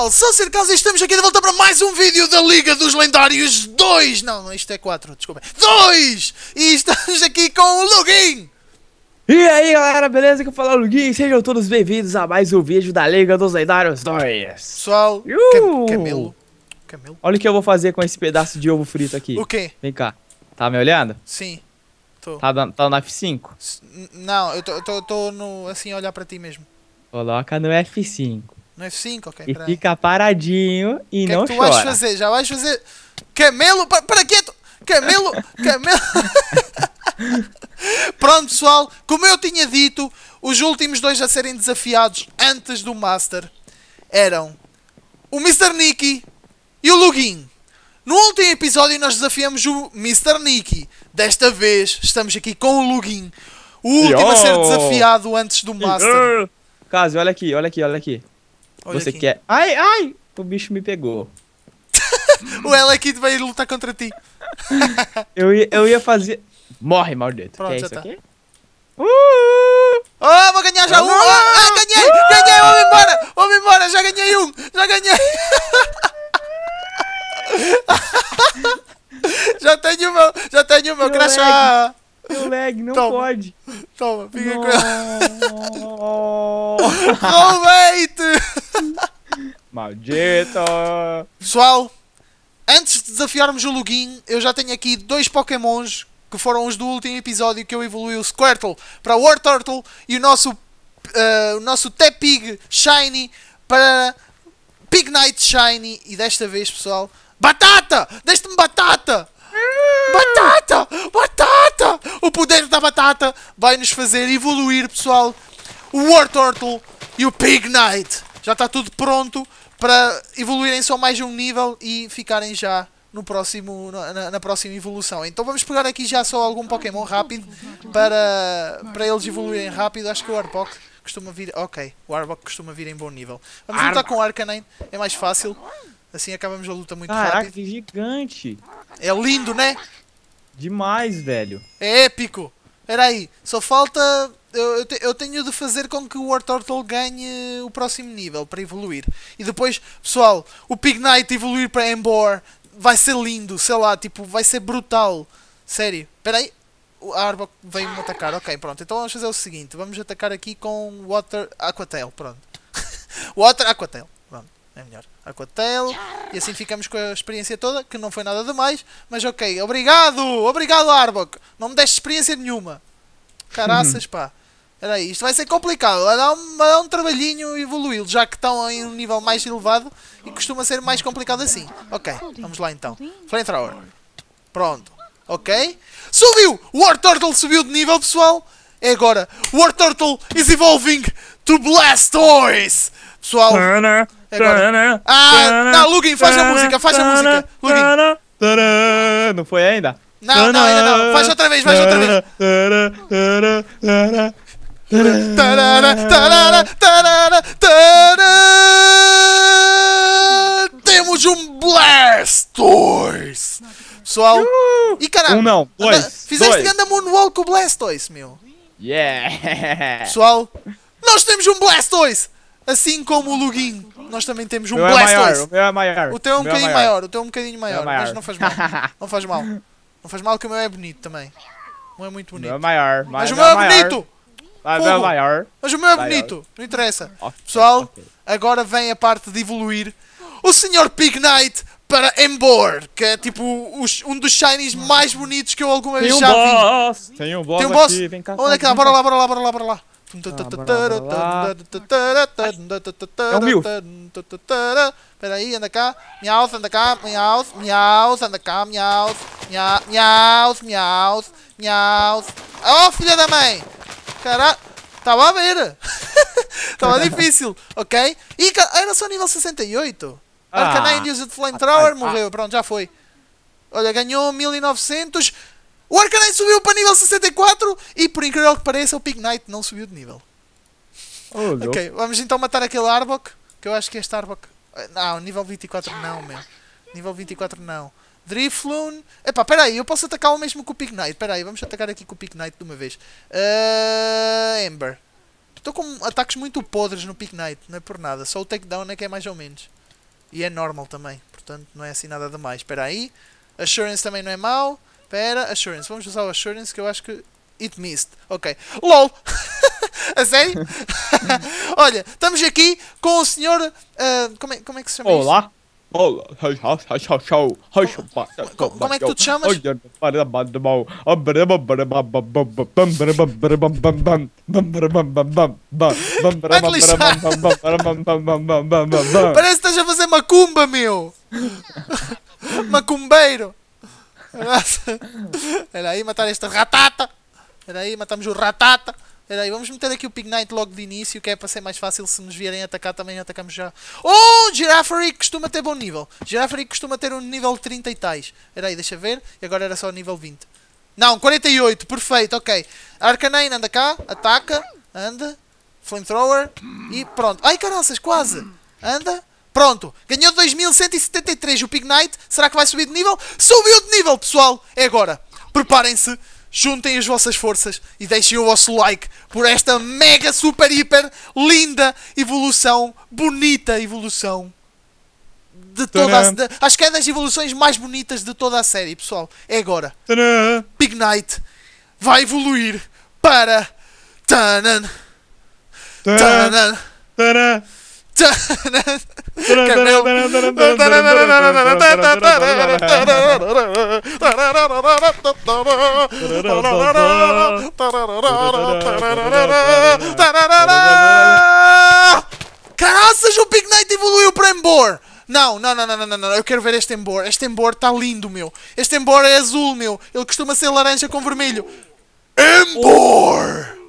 pessoal, só ser de estamos aqui de volta para mais um vídeo da Liga dos Lendários 2. Não, não, isto é 4, desculpa. 2! E estamos aqui com o Lugin. E aí galera, beleza? Que eu falo Lugin. Sejam todos bem-vindos a mais um vídeo da Liga dos Lendários 2. Pessoal, uh! camelo. camelo. Olha o que eu vou fazer com esse pedaço de ovo frito aqui. O quê? Vem cá. Tá me olhando? Sim. Tô. Tá, tá no F5? não, eu tô, tô, tô no, assim, olhar pra ti mesmo. Coloca no F5. No F5, ok. E fica paradinho e que é não que tu vais fazer? Já vais fazer. Camelo? Para, para quê? Camelo? Camelo? Pronto, pessoal. Como eu tinha dito, os últimos dois a serem desafiados antes do Master eram o Mr. Nicky e o Lugin. No último episódio nós desafiamos o Mr. Nicky. Desta vez estamos aqui com o Lugin. O último Yo. a ser desafiado antes do Master. Caso, olha aqui, olha aqui, olha aqui. Olha você aqui. quer. Ai, ai! O bicho me pegou. o ela aqui vai lutar contra ti. eu, ia, eu ia fazer. Morre, maldito. Pronto, já isso tá. aqui? Uh! Oh, vou ganhar já um! Ah, ganhei! Uh! Ganhei! Vamos embora! Vamos embora! Já ganhei um! Já ganhei! já tenho o meu! Já tenho o meu crachá! Deu lag, não Toma. pode. Toma, fica com ela. Aproveite! Maldito! Pessoal, antes de desafiarmos o login, eu já tenho aqui dois Pokémons que foram os do último episódio que eu evoluí o Squirtle para War Turtle e o nosso, uh, o nosso Tepig Shiny para Pig Shiny. E desta vez, pessoal, batata! Deste-me batata! Batata! Batata! O poder da batata vai nos fazer evoluir, pessoal. O War Turtle e o Pig Knight. Já está tudo pronto para evoluírem só mais um nível e ficarem já no próximo, na, na, próxima evolução. Então vamos pegar aqui já só algum Pokémon rápido para, para eles evoluírem rápido. Acho que o Arbok costuma vir. Ok, o Arbok costuma vir em bom nível. Vamos lutar com o Arcanine, é mais fácil. Assim acabamos a luta muito Caraca, rápido. Caraca, gigante! É lindo, né? Demais, velho. É épico. espera aí, só falta. Eu, eu, te, eu, tenho de fazer com que o War Turtle ganhe o próximo nível para evoluir. E depois, pessoal, o Pignite evoluir para Embor vai ser lindo, sei lá, tipo, vai ser brutal. Sério, espera aí. A Arbok veio-me atacar, ok, pronto. Então vamos fazer o seguinte: vamos atacar aqui com Water aquatel pronto. Water aquatel é melhor, Aquatel, e assim ficamos com a experiência toda, que não foi nada demais, mas ok, obrigado, obrigado Arbok, não me deste experiência nenhuma, caraças uhum. pá, era isto vai ser complicado, vai dar um, um trabalhinho evoluí-lo, já que estão em um nível mais elevado e costuma ser mais complicado assim, ok, vamos lá então, Flamethrower, pronto, ok, subiu, o War Turtle subiu de nível pessoal, é agora, War Turtle is evolving to Blastoise, pessoal... É agora. Né? Ah, né? não, Lugin, faz a música, faz a música. Né? Lugin. Não foi ainda? Não, não, ainda não. Faz outra vez, faz outra vez. Temos um Blastoise! Pessoal. E caralho. Um não, dois. Anda, fizeste ganda Moonwalk com o Blastoise, meu. Yeah! Pessoal, nós temos um Blastoise! Assim como o Lugin, nós também temos um Blastoise. É o meu é maior. O teu é um bocadinho maior, o teu é um bocadinho maior, mas não faz mal. Não faz mal. Não faz mal que o meu é bonito também. Não é muito bonito. O meu é maior. Mas o meu é bonito! Mas o meu é maior. Mas o meu é bonito, não interessa. Pessoal, agora vem a parte de evoluir. O Sr. Pig Knight para Embor, que é tipo os, um dos shinies mais bonitos que eu alguma vez já vi. Tem um boss! Tem um boss! Aqui, vem cá, Onde é que está? Bora lá, bora lá, bora lá, bora lá. Ah, é um mil. Peraí, anda cá. Miaus, anda cá. Miaus, miaus, anda cá. Miaus, miaus, miaus, miaus. Oh, filha da mãe! Caralho, estava a ver. Estava difícil, ok? E era só nível 68. Ah. Arcanine Used Flamethrower morreu. Ah. Pronto, já foi. Olha, ganhou 1900. O Arcanine subiu para nível 64 e, por incrível que pareça, o Pig Knight não subiu de nível. Oh, ok, vamos então matar aquele Arbok, que eu acho que este Arbok... Ah, não, nível 24 não, meu. Nível 24 não. Drifloon... Epá, peraí, eu posso atacar o mesmo com o Pig Knight. Peraí, vamos atacar aqui com o Pig Knight de uma vez. Uh, ah, Ember. Estou com ataques muito podres no Pig Knight, não é por nada. Só o takedown é que é mais ou menos. E é normal também, portanto não é assim nada demais. Espera aí. Assurance também não é mau. Espera, Assurance. Vamos usar o Assurance que eu acho que. It missed. Ok. LOL! a sério? Olha, estamos aqui com o senhor. Uh, como, é, como é que se chama? Olá! Isto? Olá, como, como é que tu te chamas? Parece que estás a fazer macumba, meu! Macumbeiro! Era aí matar esta ratata. Era aí matamos o ratata. Era aí, vamos meter aqui o Pig Knight logo de início, que é para ser mais fácil se nos vierem atacar também atacamos já. Oh, Giraffery costuma ter bom nível. Giraffery costuma ter um nível 30 e tais. Era aí, deixa ver. E agora era só nível 20. Não, 48, perfeito, ok. Arcanine anda cá, ataca, anda, flamethrower e pronto. Ai, caranças, quase! Anda, Pronto, ganhou 2173 o Pig Knight. Será que vai subir de nível? Subiu de nível, pessoal! É agora. Preparem-se, juntem as vossas forças e deixem o vosso like por esta mega, super, hiper, linda evolução, bonita evolução de toda a, de, Acho que é das evoluções mais bonitas de toda a série, pessoal. É agora. Pignite Pig Knight vai evoluir para. Tanan. Tanan. Tanan. Caraças, o Big Night evoluiu para Embor! Não, não, não, não, não, não, eu quero ver este Embor. Este Embor está lindo, meu. Este Embor é azul, meu. Ele costuma ser laranja com vermelho. Embor!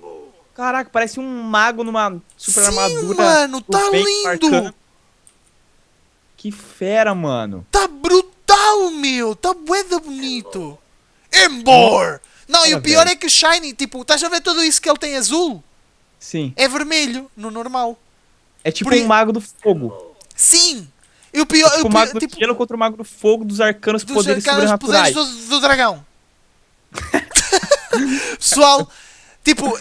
Caraca, parece um mago numa super Sim, armadura. mano, tá lindo! Que fera, mano. Tá brutal, meu! Tá bué bonito! Embor! Não, e o pior é que o Shiny, tipo, estás a ver tudo isso que ele tem azul? Sim. É vermelho, no normal. É tipo Por... um mago do fogo. Sim! E o pior... É tipo o mago do tipo... contra o mago do fogo dos arcanos dos poderes arcanos poderes do, do dragão. Pessoal, Tipo,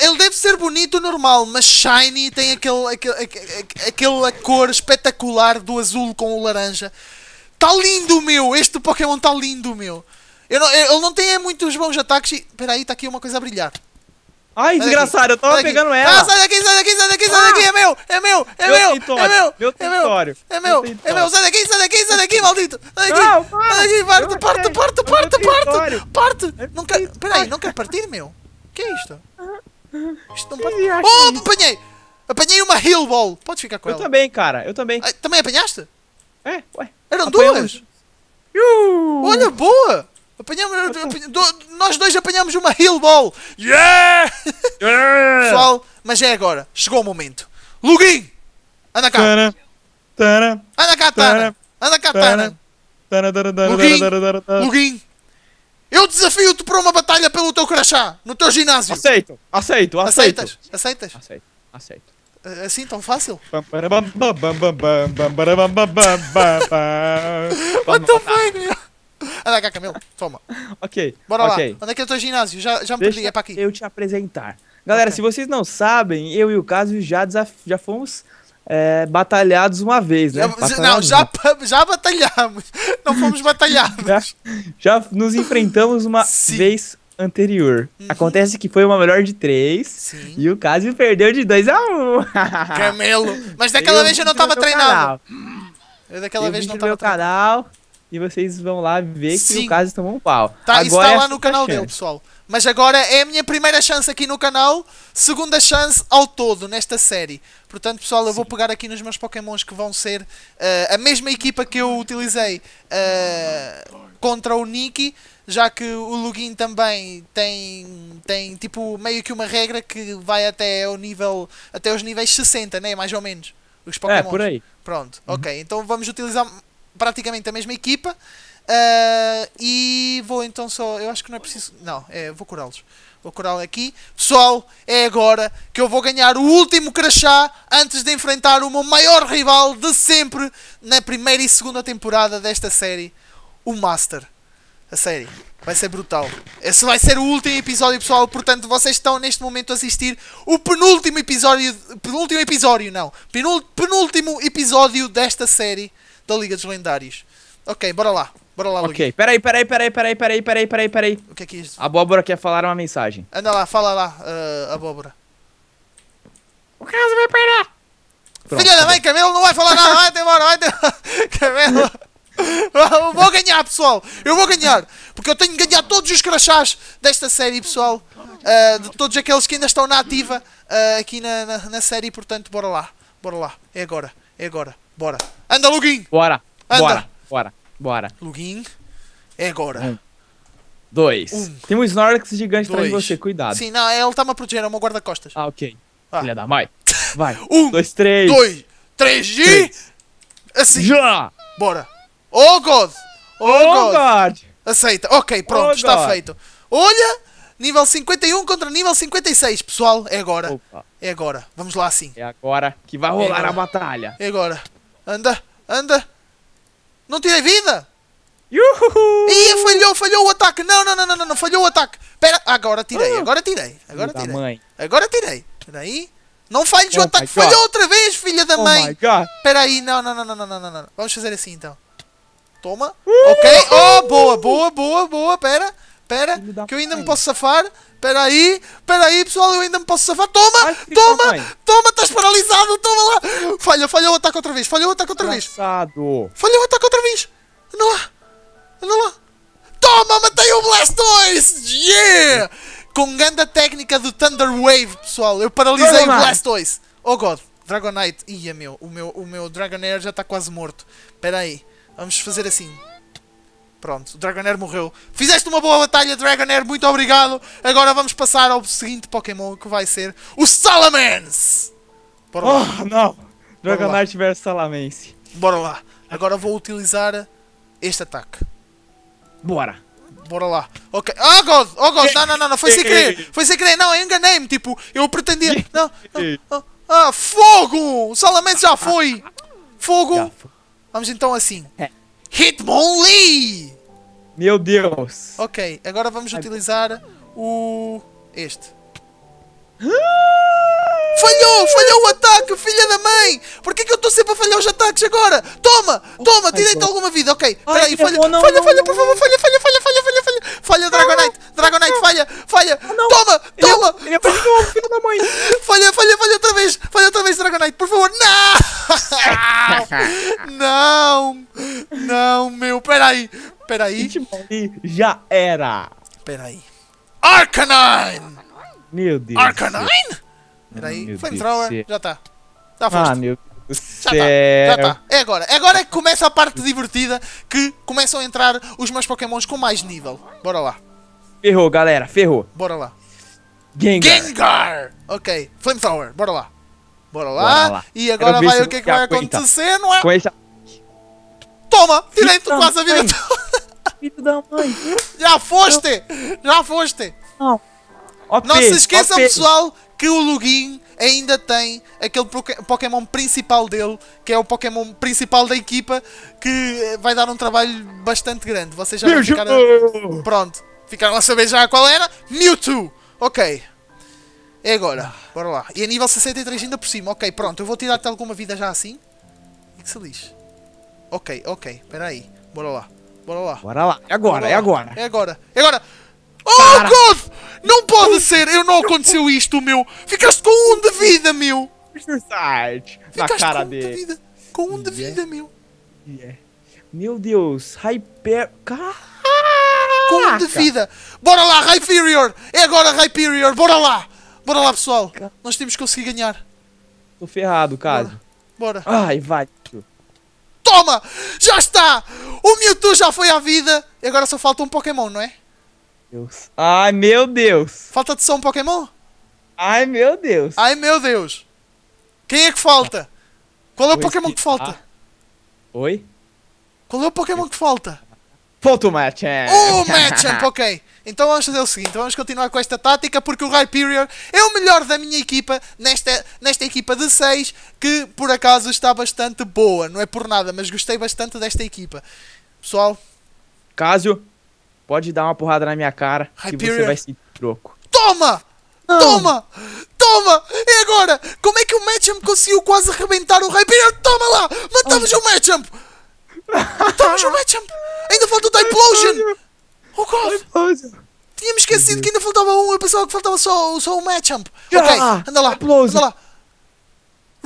ele, deve ser bonito normal, mas shiny tem aquele, aquele, aquele, aquela cor espetacular do azul com o laranja. Tá lindo, meu! Este Pokémon tá lindo, meu! Eu não, ele não tem é muitos bons ataques e... Peraí, tá aqui uma coisa a brilhar. Ai, desgraçado, eu tava pegando ah, ela. Ah, sai daqui, sai daqui, sai daqui, sai ah! daqui, é meu, é meu, é meu, é meu, é meu, é meu, é meu, sai daqui, sai daqui, sai daqui, maldito. Sai daqui, sai daqui, é parte, parte, é parte, parte, parte, parte. Não quero, peraí, não quero partir, meu que é isto? Isto não pode... Oh, é apanhei! Apanhei uma Hill Ball! Podes ficar com ela. Eu também, cara, eu também. Ah, também apanhaste? É, ué. Eram duas? Uh. Olha, boa! Apanhamos, apanhamos nós dois apanhamos uma Hill Ball! Yeah! yeah! Pessoal, mas é agora, chegou o momento. Lugin! Anda cá! Tana. Tana. Anda cá, Tana! Anda cá, Tana! Lugin! Lugin! Eu desafio-te para uma batalha pelo teu crachá, no teu ginásio. Aceito, aceito, aceito. Aceitas? Aceitas? Aceito, aceito. Assim tão fácil? What the fuck? Anda cá, Camilo, toma. Ok. Bora okay. lá. Onde é que é o teu ginásio? Já, já me Deixa perdi, é para aqui. Eu te apresentar. Galera, okay. se vocês não sabem, eu e o Casio já, já fomos é, batalhados uma vez, né? Já, não, já, já batalhamos. Não fomos batalhados. já, já, nos enfrentamos uma Sim. vez anterior. Uhum. Acontece que foi uma melhor de três. Sim. E o Cássio perdeu de 2 a 1 um. Camelo. Mas daquela eu vez eu não tava treinando. Eu daquela eu vez não tava meu treinando. canal e vocês vão lá ver Sim. que o Cássio tomou um pau. Tá, Agora, está é lá no canal dele, pessoal. Mas agora é a minha primeira chance aqui no canal, segunda chance ao todo nesta série. Portanto, pessoal, eu Sim. vou pegar aqui nos meus Pokémons que vão ser uh, a mesma equipa que eu utilizei uh, contra o Nicky, já que o Lugin também tem, tem tipo meio que uma regra que vai até o nível até os níveis 60, né? Mais ou menos. Os Pokémons. É, por aí. Pronto, uhum. ok. Então vamos utilizar praticamente a mesma equipa. Uh, e vou então só. Eu acho que não é preciso. Não, é, vou curá-los. Vou curá los aqui. Pessoal, é agora que eu vou ganhar o último crachá antes de enfrentar o meu maior rival de sempre na primeira e segunda temporada desta série, o Master. A série. Vai ser brutal. Esse vai ser o último episódio, pessoal. Portanto, vocês estão neste momento a assistir o penúltimo episódio. Penúltimo episódio, não. Penúltimo episódio desta série da Liga dos Lendários. Ok, bora lá. Bora lá, Lug. Ok, peraí, peraí, peraí, peraí, peraí, peraí, peraí, peraí. O que é que é isso? A abóbora quer falar uma mensagem. Anda lá, fala lá, uh, abóbora. O caso vai parar. Pronto, Filha tá da mãe, Camelo não vai falar nada, vai demora, vai demora. Camelo. Eu vou ganhar, pessoal. Eu vou ganhar. Porque eu tenho que ganhar todos os crachás desta série, pessoal. Uh, de todos aqueles que ainda estão na ativa uh, aqui na, na, na, série. Portanto, bora lá. Bora lá. É agora. É agora. Bora. Anda, Luguin. Bora. Anda. Bora. Bora. Bora. Login. É agora. Um. Dois. Um. Tem um Snorlax gigante atrás de você, cuidado. Sim, não, é ele tá-me protegendo, proteger, é o meu guarda-costas. Ah, ok. Ah. Filha da mãe. Vai. um. Dois, três. Dois. Três e... Assim. Já. Bora. Oh, God. Oh, oh God. God. Aceita. Ok, oh, pronto, oh, está God. feito. Olha, nível 51 contra nível 56, pessoal. É agora. Opa. É agora. Vamos lá, sim. É agora que vai rolar é a batalha. É agora. Anda, anda. Não tirei vida! Ih, falhou, falhou o ataque! Não, não, não, não, não, falhou o ataque! Pera, agora tirei, agora tirei, agora tirei. Mãe. Agora tirei. Espera aí. Não falhes oh o ataque, falhou outra vez, filha da oh mãe! Espera aí, não, não, não, não, não, não, não. Vamos fazer assim então. Toma. Ok. Oh, boa, boa, boa, boa, pera. Pera, que eu ainda me posso safar. Pera aí, pera aí, pessoal, eu ainda me posso safar. Toma, Ai, toma, toma, estás paralisado, toma lá. Falha, falha o ataque outra vez, falha o ataque outra vez. Engraçado. Falha o ataque outra vez. Anda lá, anda lá. Toma, matei o Blastoise, yeah! Com grande técnica do Thunder Wave, pessoal, eu paralisei o Blastoise. Oh God, Dragonite, ia meu, o meu, o meu Dragonair já está quase morto. Pera aí, vamos fazer assim. Pronto, o Dragonair morreu. Fizeste uma boa batalha, Dragonair, muito obrigado. Agora vamos passar ao seguinte Pokémon que vai ser o Salamence! Bora lá. Oh, não! Dragonite vs Salamence. Bora lá. Agora vou utilizar este ataque. Bora. Bora lá. Ok. Oh God! Oh God! Não, não, não, não. Foi sem querer! Foi sem querer! Não, eu enganei-me. Tipo, eu pretendia. Não! não. Ah, ah, fogo! O Salamence já foi! Fogo! Vamos então assim. É. Hitmonlee! Meu Deus! Ok, agora vamos utilizar o. este. Falhou! Falhou o ataque, filha da mãe! Porquê que eu estou sempre a falhar os ataques agora? Toma! Toma! Tirei-te alguma vida, ok. Peraí, falha, falha, falha, por favor, falha, falha, falha, falha, falha, Falha, Dragonite! Dragonite, falha! Falha! Não. Toma! É- toma! Ele é apresentou o filho da mãe! Falha, falha, falha outra vez! Falha outra vez, Dragonite, por favor! Não! Não! Não, meu! Peraí! Peraí! Já era! Peraí! Arcanine! Meu Deus! Arcanine? Peraí, Flamethrower, já tá. Já tá foste. Ah, meu já tá, já tá. É agora. É agora que começa a parte divertida que começam a entrar os meus pokémons com mais nível. Bora lá. Ferrou, galera. Ferrou. Bora lá. Gengar. Gengar! Ok. Flamethrower. Bora lá. Bora lá. Bora lá. E agora vai o que, é que vai acontecer, não é? Com essa... Toma! Direito quase a vida toda. Filho da mãe. Já foste! Já foste! Não. não se esqueçam, pessoal que o Lugin ainda tem aquele Pokémon principal dele, que é o Pokémon principal da equipa, que eh, vai dar um trabalho bastante grande. Vocês já ficaram. A... Pronto, ficaram a saber já qual era? Mewtwo! Ok. É agora, bora lá. E a nível 63 ainda por cima, ok, pronto, eu vou tirar-te alguma vida já assim. E que se lixe. Ok, ok, espera aí. Bora lá, bora lá. Bora lá, é agora, é lá. é agora. É agora, é agora! Oh, Para. God! Não pode ser! Eu não aconteceu isto, meu! Ficaste com um de vida, meu! Ficaste na cara com dele. de vida. Com um yeah. de vida, meu! Yeah. Meu Deus! Hyper... Caraca! Com um de vida! Bora lá, Hyperior! É agora, Hyperior! Bora lá! Bora lá, pessoal! Nós temos que conseguir ganhar! Tô ferrado, cara. Bora. Bora. Ai, vai. Toma! Já está! O Mewtwo já foi à vida! E agora só falta um Pokémon, não é? Deus. Ai, meu Deus. Falta de som Pokémon? Ai, meu Deus. Ai, meu Deus. Quem é que falta? Qual é o Pokémon que falta? Ah. Oi? Qual é o Pokémon que falta? Falta o Machamp. É. O Machamp, ok. Então vamos fazer o seguinte, então vamos continuar com esta tática porque o Hyperior é o melhor da minha equipa nesta, nesta equipa de 6 que por acaso está bastante boa, não é por nada, mas gostei bastante desta equipa. Pessoal, Cásio, Pode dar uma porrada na minha cara Hyperion. que você vai sentir troco. Toma! Não. Toma! Toma! E agora? Como é que o Matchamp conseguiu quase arrebentar o Hyperion? Toma lá! Matamos o Matchamp! Matamos o Matchamp! Ainda falta o Typlosion! Oh god! Tínhamos esquecido que ainda faltava um, eu pensava que faltava só, só o Matchamp. Ok, anda lá, Typlosion. anda lá.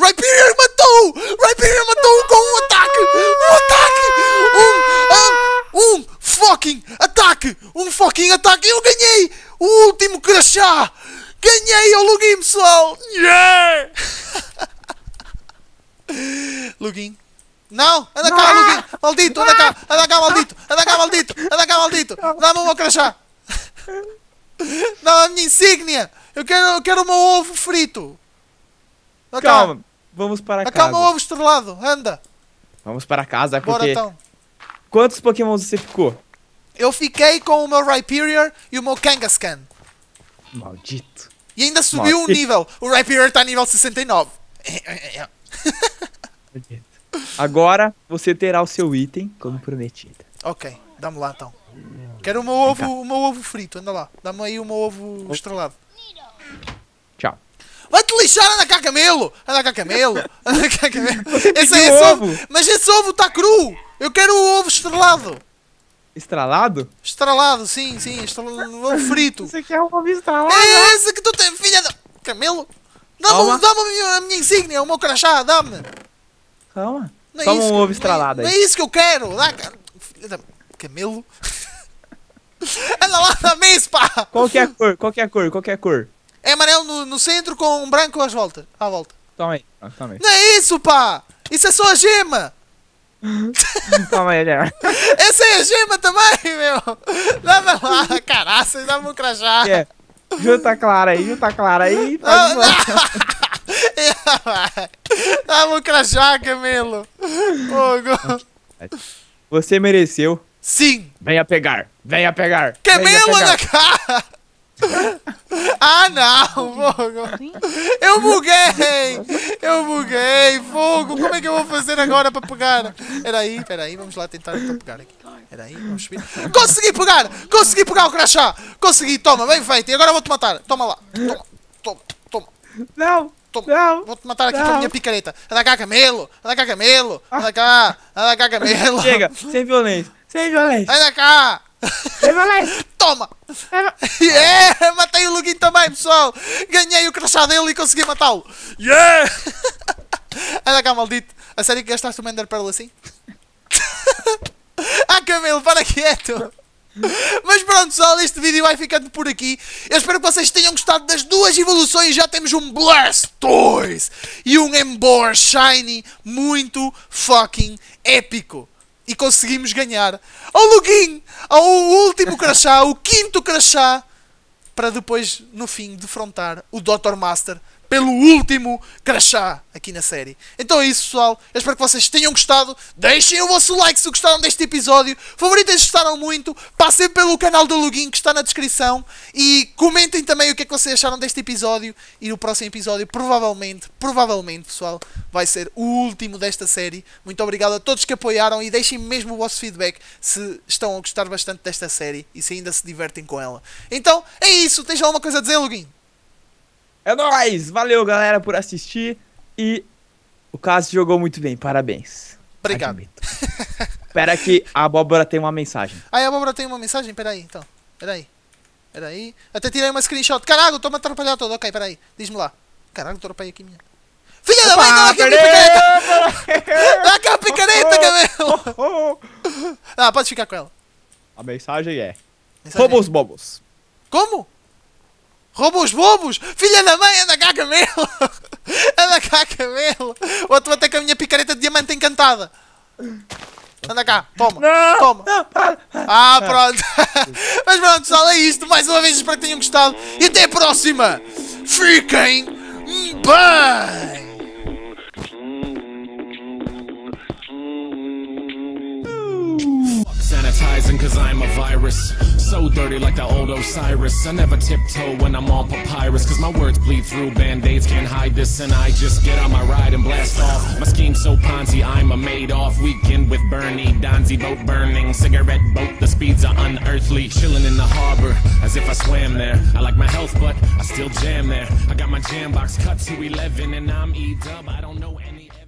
Hyperion matou! Hyperion matou com um ataque! Um ataque! Um... um um fucking ataque! Um fucking ataque! Eu ganhei o último crachá! Ganhei o login, pessoal! Yeah! login. Não! Anda cá, não. login! Maldito! Anda cá! Anda cá, maldito! Anda cá, maldito! Anda cá, maldito! Dá-me o meu crachá! Dá-me a minha insígnia! Eu quero, eu quero o meu ovo frito! Calma! Vamos para Acalma casa. Acalma o ovo estrelado! Anda! Vamos para casa porque... Bora, então. Quantos Pokémon você ficou? Eu fiquei com o meu Rhyperior e o meu Kangaskhan. Maldito. E ainda subiu Maldito. um nível. O Rhyperior tá nível 69. É, é, é, Agora você terá o seu item como prometido. Ok, dá-me lá então. Quero o meu ovo, o meu ovo frito, anda lá. Dá-me aí o meu ovo okay. estrelado. Tchau. Vai-te lixar, anda cá camelo! Anda cá camelo! Anda cá camelo! esse, esse ovo. Mas esse ovo tá cru! Eu quero o ovo estrelado. Estralado? Estralado, sim, sim. Estralado, ovo frito. aqui é um ovo estralado? É esse que tu tem, filha da... Camelo? Dá-me dá a, minha, a minha insígnia, o meu crachá, dá-me. Calma. Não é Toma um ovo estralado não, aí. Não é isso que eu quero. Dá, filha da... Camelo? Anda lá na mesa, pá. Qual que é a cor? Qual que é a cor? Qual que é a cor? É amarelo no, no centro com branco às voltas. À volta. Toma aí. Toma aí. Não é isso, pá. Isso é só a gema. Calma aí, Esse aí é gema também, meu! Lava ah, lá, caraças, dá um crachá. É. Junta tá a Clara aí, junta tá a Clara aí. Não, tá não. dá um crachá, Camilo. Fogo. Você mereceu. Sim. Venha pegar, venha pegar. Camilo venha pegar. na cara. Ah, não, fogo! Eu buguei! Eu buguei, fogo! Como é que eu vou fazer agora para pegar? Peraí, peraí, vamos lá tentar pegar aqui. Peraí, vamos subir. Consegui pegar! Consegui pegar o crachá! Consegui, toma, bem feito! E agora vou-te matar! Toma lá! Toma, toma, toma! Não! Toma. Vou-te matar aqui não. com a minha picareta! Anda cá, camelo! Anda cá, camelo! Anda cá! Anda cá, camelo! Chega! Sem violência! Sem violência! Anda cá! Sem violência! Toma! yeah! É, matei o Luguinho também, pessoal! Ganhei o crachá dele e consegui matá-lo! Yeah! Anda cá, maldito! A sério que gastaste o Mender Pearl assim? ah, Camilo, para quieto! Mas pronto, pessoal, este vídeo vai ficando por aqui. Eu espero que vocês tenham gostado das duas evoluções. Já temos um Blastoise e um Embor Shiny muito fucking épico e conseguimos ganhar ao login, ao último crachá, o quinto crachá, para depois, no fim, defrontar o Dr. Master pelo último crachá aqui na série. Então é isso, pessoal. Eu espero que vocês tenham gostado. Deixem o vosso like se gostaram deste episódio. Favoritas se gostaram muito. Passem pelo canal do Login que está na descrição. E comentem também o que é que vocês acharam deste episódio. E no próximo episódio, provavelmente, provavelmente, pessoal, vai ser o último desta série. Muito obrigado a todos que apoiaram e deixem mesmo o vosso feedback se estão a gostar bastante desta série e se ainda se divertem com ela. Então é isso. Tens alguma coisa a dizer, Login? É nóis! Valeu, galera, por assistir. E o Cássio jogou muito bem, parabéns. Obrigado. Espera que a abóbora tem uma mensagem. Ah, a abóbora tem uma mensagem? Peraí, então. Peraí. Peraí. Até tirei uma screenshot. Caralho, tô me atrapalhando todo. Ok, peraí. Diz-me lá. Caralho, atropelei aqui minha. Filha da mãe, não aqui a picareta! Dá aqui a picareta, cabelo! Oh, oh, oh. ah, pode ficar com ela. A mensagem é... Mensagem. Roubos é bobos. Como? Roubou os bobos! Filha da mãe, anda cá, camelo! Anda cá, camelo! Ou estou até com a minha picareta de diamante encantada! Anda cá, toma, não, toma. ah, pronto. Mas pronto, pessoal, é isto. Mais uma vez, espero que tenham gostado. E até a próxima. Fiquem bem. rising cause I'm a virus So dirty like the old Osiris I never tiptoe when I'm on papyrus Cause my words bleed through, band-aids can't hide this And I just get on my ride and blast off My scheme's so Ponzi, I'm a made-off Weekend with Bernie, Donzi boat burning Cigarette boat, the speeds are unearthly Chilling in the harbor, as if I swam there I like my health, but I still jam there I got my jam box cut to 11 and I'm E-dub I don't know any...